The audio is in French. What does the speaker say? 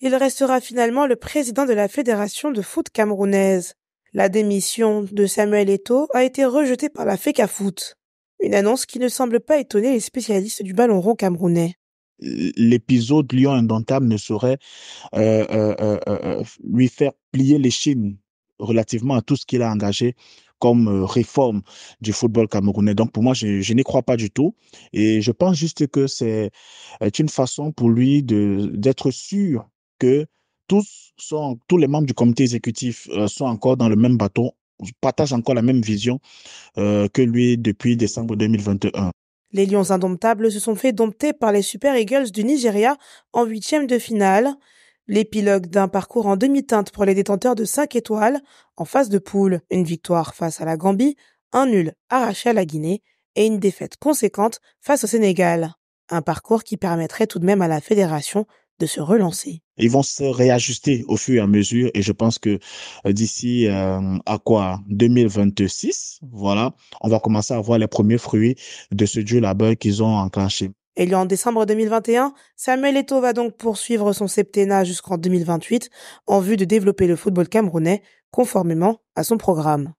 il restera finalement le président de la Fédération de foot camerounaise. La démission de Samuel Eto'o a été rejetée par la Fecafoot. Une annonce qui ne semble pas étonner les spécialistes du ballon rond camerounais. L'épisode Lyon indomptable ne saurait euh, euh, euh, lui faire plier les chines relativement à tout ce qu'il a engagé comme réforme du football camerounais. Donc pour moi, je, je n'y crois pas du tout. Et je pense juste que c'est une façon pour lui d'être sûr que tous, sont, tous les membres du comité exécutif euh, sont encore dans le même bateau, partagent encore la même vision euh, que lui depuis décembre 2021. Les Lions indomptables se sont fait dompter par les Super Eagles du Nigeria en huitième de finale. L'épilogue d'un parcours en demi-teinte pour les détenteurs de 5 étoiles en phase de poule. Une victoire face à la Gambie, un nul arraché à la Guinée et une défaite conséquente face au Sénégal. Un parcours qui permettrait tout de même à la fédération de se relancer ils vont se réajuster au fur et à mesure. Et je pense que euh, d'ici euh, à quoi 2026, voilà, on va commencer à voir les premiers fruits de ce là-bas qu'ils ont enclenché. Et en décembre 2021, Samuel Eto'o va donc poursuivre son septennat jusqu'en 2028 en vue de développer le football camerounais conformément à son programme.